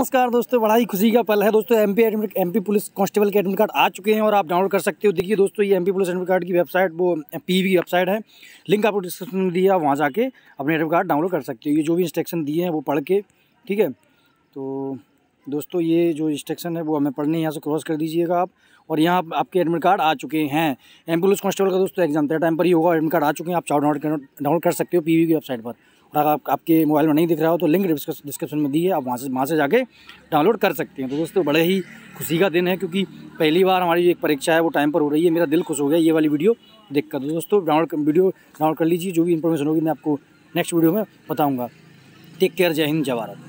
नमस्कार दोस्तों बड़ा ही खुशी का पल है दोस्तों MP admit MP police constable के एडमिट कार्ड आ चुके हैं और आप डाउनलोड कर सकते हो देखिए दोस्तों ये एमपी पुलिस एडमिट कार्ड की वेबसाइट वो पीवी वेबसाइट है लिंक आपको डिस्क्रिप्शन में दिया वहाँ जाके अपने एडमिट कार्ड डाउनलोड कर सकते हो ये जो भी इंस्ट्रक्शन दिए हैं वो पढ़ के ठीक है तो दोस्तों ये जो इंस्ट्रक्शन है वो हमें पढ़ने यहाँ से क्रॉस कर दीजिएगा आप और यहाँ आपके एडमिट कार्ड आ चुके हैं एम पुलिस कॉन्स्टेबल का दोस्तों एग्जाम तय टाइम पर ही होगा एडमिट कार्ड आ चुके हैं आप चाहो डाउनलोड डाउनलोड कर सकते हो पी की वेबसाइट पर और अगर आप, आपके मोबाइल में नहीं दिख रहा हो तो लिंक डिस्क्रिप्शन में दी है आप वहाँ से वहाँ से जाके डाउनलोड कर सकते हैं तो दोस्तों बड़े ही खुशी का दिन है क्योंकि पहली बार हमारी एक परीक्षा है वो टाइम पर हो रही है मेरा दिल खुश हो गया ये वाली वीडियो देख कर तो दोस्तों डाउनलोड वीडियो डाउनलोड कर लीजिए जो भी इन्फॉर्मेशन होगी मैं आपको नेक्स्ट वीडियो में बताऊँगा टेक केयर जय हिंद जय भारत